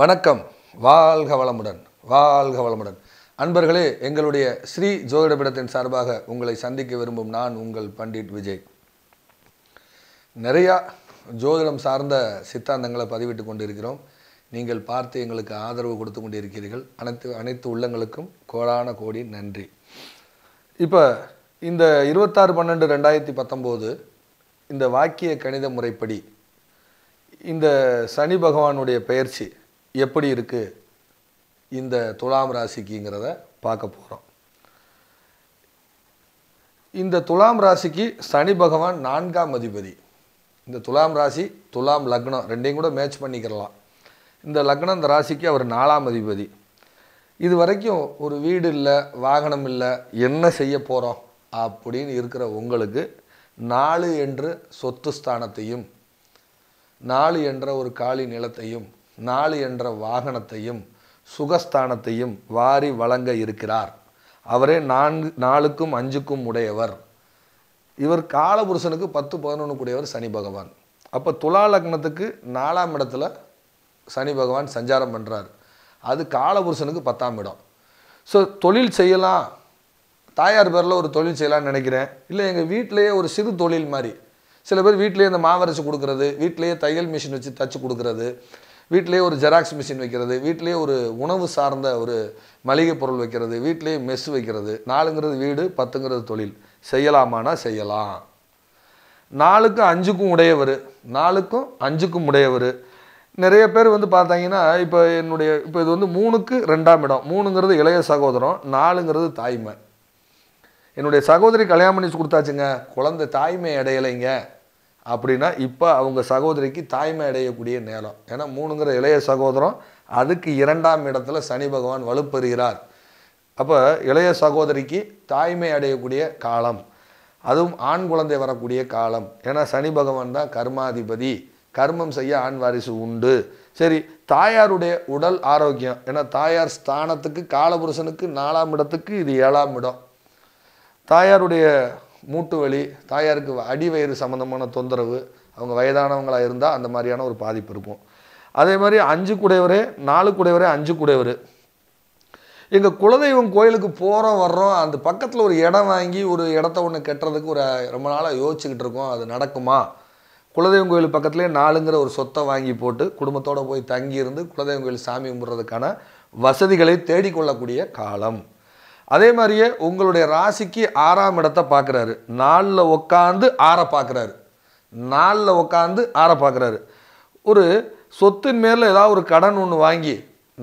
வணக்கம் வாழ்க வளமுடன் வாழ்க வளமுடன் அன்பர்களே எங்களுடைய ஸ்ரீ ஜோதிடபிடத்தின் சார்பாக உங்களை சந்திக்க விரும்பும் நான் உங்கள் பண்டிட் விஜய் நிறையா ஜோதிடம் சார்ந்த சித்தாந்தங்களை பதிவிட்டு கொண்டிருக்கிறோம் நீங்கள் பார்த்து எங்களுக்கு ஆதரவு கொடுத்து கொண்டு இருக்கிறீர்கள் அனைத்து அனைத்து உள்ளங்களுக்கும் கோடான கோடி நன்றி இப்போ இந்த இருபத்தாறு பன்னெண்டு ரெண்டாயிரத்தி பத்தொம்போது இந்த வாக்கிய கணித முறைப்படி இந்த சனி பகவானுடைய பயிற்சி எப்படி இருக்குது இந்த துலாம் ராசிக்குங்கிறத பார்க்க போகிறோம் இந்த துலாம் ராசிக்கு சனி பகவான் நான்காம் அதிபதி இந்த துலாம் ராசி துலாம் லக்னம் ரெண்டையும் கூட மேட்ச் பண்ணிக்கிறலாம் இந்த லக்னம் இந்த ராசிக்கு அவர் நாலாம் அதிபதி இது வரைக்கும் ஒரு வீடு இல்லை வாகனம் இல்லை என்ன செய்ய போகிறோம் அப்படின்னு இருக்கிற உங்களுக்கு நாலு என்று சொத்து ஸ்தானத்தையும் நாலு என்ற ஒரு காலி நிலத்தையும் நாலு என்ற வாகனத்தையும் சுகஸ்தானத்தையும் வாரி வழங்க இருக்கிறார் அவரே நான்கு நாலுக்கும் அஞ்சுக்கும் உடையவர் இவர் காலபுருஷனுக்கு பத்து பதினொன்று கூடியவர் சனி பகவான் அப்போ துலா லக்னத்துக்கு நாலாம் இடத்துல சனி பகவான் சஞ்சாரம் பண்ணுறார் அது காலபுருஷனுக்கு பத்தாம் இடம் ஸோ தொழில் செய்யலாம் தாயார் பேரில் ஒரு தொழில் செய்யலாம்னு நினைக்கிறேன் இல்லை எங்கள் வீட்டிலேயே ஒரு சிறு தொழில் மாதிரி சில பேர் வீட்டிலேயே இந்த மாவரைச்சி கொடுக்குறது வீட்டிலேயே தையல் மிஷின் வச்சு தச்சு கொடுக்குறது வீட்டிலே ஒரு ஜெராக்ஸ் மிஷின் வைக்கிறது வீட்டிலேயே ஒரு உணவு சார்ந்த ஒரு மளிகை பொருள் வைக்கிறது வீட்டிலேயே மெஸ் வைக்கிறது நாலுங்கிறது வீடு பத்துங்கிறது தொழில் செய்யலாமானா செய்யலாம் நாலுக்கும் அஞ்சுக்கும் உடையவர் நாலுக்கும் அஞ்சுக்கும் உடையவர் நிறைய பேர் வந்து பார்த்தாங்கன்னா இப்போ என்னுடைய இப்போ இது வந்து மூணுக்கு ரெண்டாம் இடம் மூணுங்கிறது இளைய சகோதரம் நாலுங்கிறது தாய்மை என்னுடைய சகோதரி கல்யாணம் பண்ணி கொடுத்தாச்சுங்க குழந்தை தாய்மை அடையலைங்க அப்படின்னா இப்போ அவங்க சகோதரிக்கு தாய்மை அடையக்கூடிய நேரம் ஏன்னா மூணுங்கிற இளைய சகோதரம் அதுக்கு இரண்டாம் இடத்துல சனி பகவான் வலுப்பெறுகிறார் அப்போ இளைய சகோதரிக்கு தாய்மை அடையக்கூடிய காலம் அதுவும் ஆண் குழந்தை வரக்கூடிய காலம் ஏன்னா சனி பகவான் தான் கர்மாதிபதி கர்மம் செய்ய ஆண் வாரிசு உண்டு சரி தாயாருடைய உடல் ஆரோக்கியம் ஏன்னா தாயார் ஸ்தானத்துக்கு காலபுருஷனுக்கு நாலாம் இடத்துக்கு இது ஏழாம் இடம் தாயாருடைய மூட்டு வலி தாயாருக்கு அடி வயிறு சம்மந்தமான தொந்தரவு அவங்க வயதானவங்களாக இருந்தால் அந்த மாதிரியான ஒரு பாதிப்பு இருக்கும் அதே மாதிரி அஞ்சு குடையவரே நாலு குடையவரே அஞ்சு குடையவர் எங்கள் குலதெய்வம் கோயிலுக்கு போகிறோம் வர்றோம் அந்த பக்கத்தில் ஒரு இடம் வாங்கி ஒரு இடத்த ஒன்று கட்டுறதுக்கு ஒரு ரொம்ப நாளாக யோசிச்சுக்கிட்டு இருக்கோம் அது நடக்குமா குலதெய்வம் கோயில் பக்கத்துலேயே நாலுங்கிற ஒரு சொத்தை வாங்கி போட்டு குடும்பத்தோடு போய் தங்கியிருந்து குலதெய்வம் கோயில் சாமி கும்பிட்றதுக்கான வசதிகளை தேடிக்கொள்ளக்கூடிய காலம் அதே மாதிரியே உங்களுடைய ராசிக்கு ஆறாம் இடத்தை பார்க்குறாரு நாளில் உட்காந்து ஆற பார்க்குறாரு நாளில் உட்காந்து ஆற பார்க்குறாரு ஒரு சொத்தின் மேலே ஏதாவது ஒரு கடன் ஒன்று வாங்கி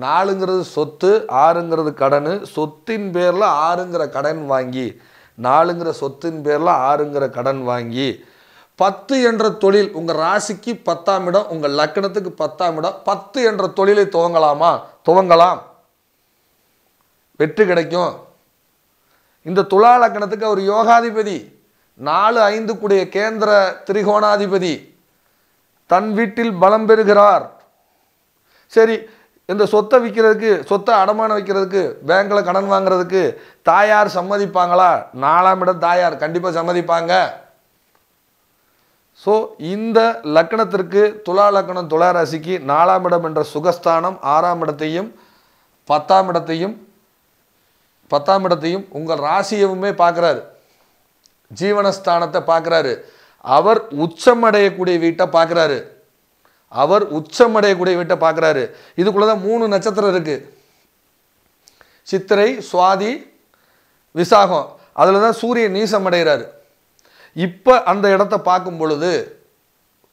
நாலுங்கிறது சொத்து ஆறுங்கிறது கடன் சொத்தின் பேரில் ஆறுங்கிற கடன் வாங்கி நாலுங்கிற சொத்தின் பேரில் ஆறுங்கிற கடன் வாங்கி பத்து என்ற தொழில் உங்கள் ராசிக்கு பத்தாம் இடம் உங்கள் லக்கணத்துக்கு பத்தாம் இடம் பத்து என்ற தொழிலை துவங்கலாமா துவங்கலாம் வெற்றி கிடைக்கும் இந்த துலா அவர் யோகாதிபதி நாலு ஐந்து கூடிய கேந்திர திரிகோணாதிபதி தன் வீட்டில் பலம் பெறுகிறார் சரி இந்த சொத்தை விற்கிறதுக்கு சொத்தை அடமானம் வைக்கிறதுக்கு பேங்க்கில் கடன் வாங்குறதுக்கு தாயார் சம்மதிப்பாங்களா நாலாம் இடம் தாயார் கண்டிப்பாக சம்மதிப்பாங்க ஸோ இந்த லக்கணத்திற்கு துலா லக்கணம் துலா ராசிக்கு நாலாம் இடம் என்ற சுகஸ்தானம் ஆறாம் இடத்தையும் பத்தாம் இடத்தையும் பத்தாம் இடத்தையும் உங்கள் ராசியவுமே பார்க்குறாரு ஜீவனஸ்தானத்தை பார்க்குறாரு அவர் உச்சமடையக்கூடிய வீட்டை பார்க்குறாரு அவர் உச்சமடையக்கூடிய வீட்டை பார்க்குறாரு இதுக்குள்ளே தான் மூணு நட்சத்திரம் இருக்குது சித்திரை சுவாதி விசாகம் அதில் தான் சூரியன் நீசம் இப்போ அந்த இடத்த பார்க்கும் பொழுது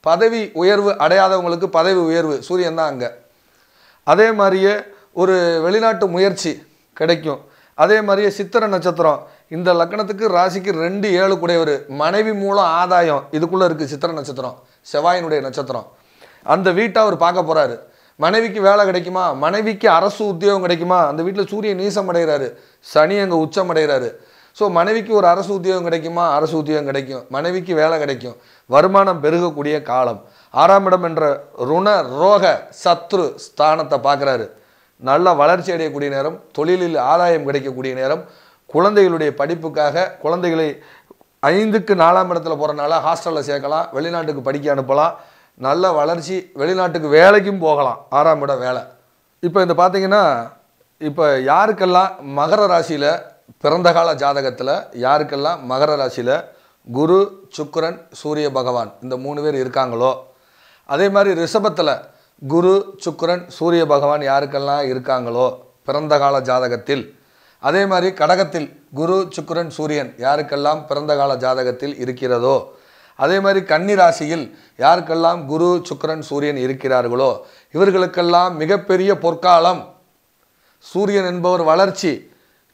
பதவி உயர்வு அடையாதவங்களுக்கு பதவி உயர்வு சூரியன் தான் அங்கே அதே மாதிரியே ஒரு வெளிநாட்டு முயற்சி கிடைக்கும் அதே மாதிரியே சித்திர நட்சத்திரம் இந்த லக்கணத்துக்கு ராசிக்கு ரெண்டு ஏழு குடையவர் மனைவி மூலம் ஆதாயம் இதுக்குள்ளே இருக்குது சித்திர நட்சத்திரம் செவ்வாயினுடைய நட்சத்திரம் அந்த வீட்டை அவர் பார்க்க போகிறாரு மனைவிக்கு வேலை கிடைக்குமா மனைவிக்கு அரசு உத்தியோகம் கிடைக்குமா அந்த வீட்டில் சூரியன் நீசம் அடைகிறாரு சனி அங்கே உச்சம் அடைகிறாரு ஸோ மனைவிக்கு ஒரு அரசு உத்தியோகம் கிடைக்குமா அரசு உத்தியோகம் கிடைக்கும் மனைவிக்கு வேலை கிடைக்கும் வருமானம் பெருகக்கூடிய காலம் ஆறாம் இடம் என்ற ருண ரோக சத்ரு ஸ்தானத்தை பார்க்குறாரு நல்ல வளர்ச்சி அடையக்கூடிய நேரம் தொழிலில் ஆதாயம் கிடைக்கக்கூடிய நேரம் குழந்தைகளுடைய படிப்புக்காக குழந்தைகளை ஐந்துக்கு நாலாம் இடத்துல போகிறனால ஹாஸ்டலில் சேர்க்கலாம் வெளிநாட்டுக்கு படிக்க அனுப்பலாம் நல்ல வளர்ச்சி வெளிநாட்டுக்கு வேலைக்கும் போகலாம் ஆறாம் இடம் வேலை இப்போ இந்த பார்த்திங்கன்னா இப்போ யாருக்கெல்லாம் மகர ராசியில் பிறந்த கால ஜாதகத்தில் யாருக்கெல்லாம் மகர ராசியில் குரு சுக்கரன் சூரிய பகவான் இந்த மூணு பேர் இருக்காங்களோ அதே மாதிரி ரிஷபத்தில் குரு சுக்கரன் சூரிய பகவான் யாருக்கெல்லாம் இருக்காங்களோ பிறந்த கால ஜாதகத்தில் அதே மாதிரி கடகத்தில் குரு சுக்கரன் சூரியன் யாருக்கெல்லாம் பிறந்த கால ஜாதகத்தில் இருக்கிறதோ அதே மாதிரி கன்னி ராசியில் யாருக்கெல்லாம் குரு சுக்கரன் சூரியன் இருக்கிறார்களோ இவர்களுக்கெல்லாம் மிகப்பெரிய பொற்காலம் சூரியன் என்பவர் வளர்ச்சி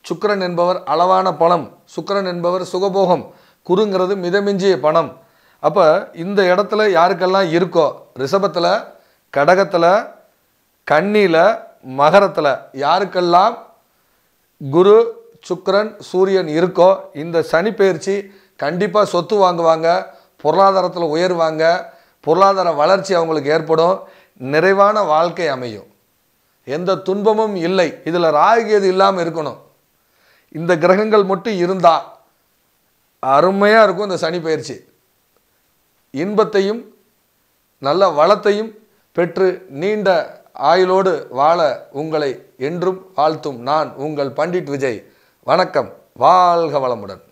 சுக்கரன் என்பவர் அளவான பணம் சுக்கரன் என்பவர் சுகபோகம் குருங்கிறது மிதமிஞ்சிய பணம் அப்போ இந்த இடத்துல யாருக்கெல்லாம் இருக்கோ ரிஷபத்தில் கடகத்தில் கண்ணியில் மகரத்தில் யாருக்கெல்லாம் குரு சுக்கரன் சூரியன் இருக்கோ இந்த சனி பயிற்சி கண்டிப்பாக சொத்து வாங்குவாங்க பொருளாதாரத்தில் உயர்வாங்க பொருளாதார வளர்ச்சி அவங்களுக்கு ஏற்படும் நிறைவான வாழ்க்கை அமையும் எந்த துன்பமும் இல்லை இதில் ராகியது இல்லாமல் இருக்கணும் இந்த கிரகங்கள் மட்டும் இருந்தால் அருமையாக இருக்கும் இந்த சனி பயிற்சி இன்பத்தையும் நல்ல வளத்தையும் பெற்று நீண்ட ஆயுளோடு வாழ உங்களை என்றும் வாழ்த்தும் நான் உங்கள் பண்டிட் விஜய் வணக்கம் வாழ்க வளமுடன்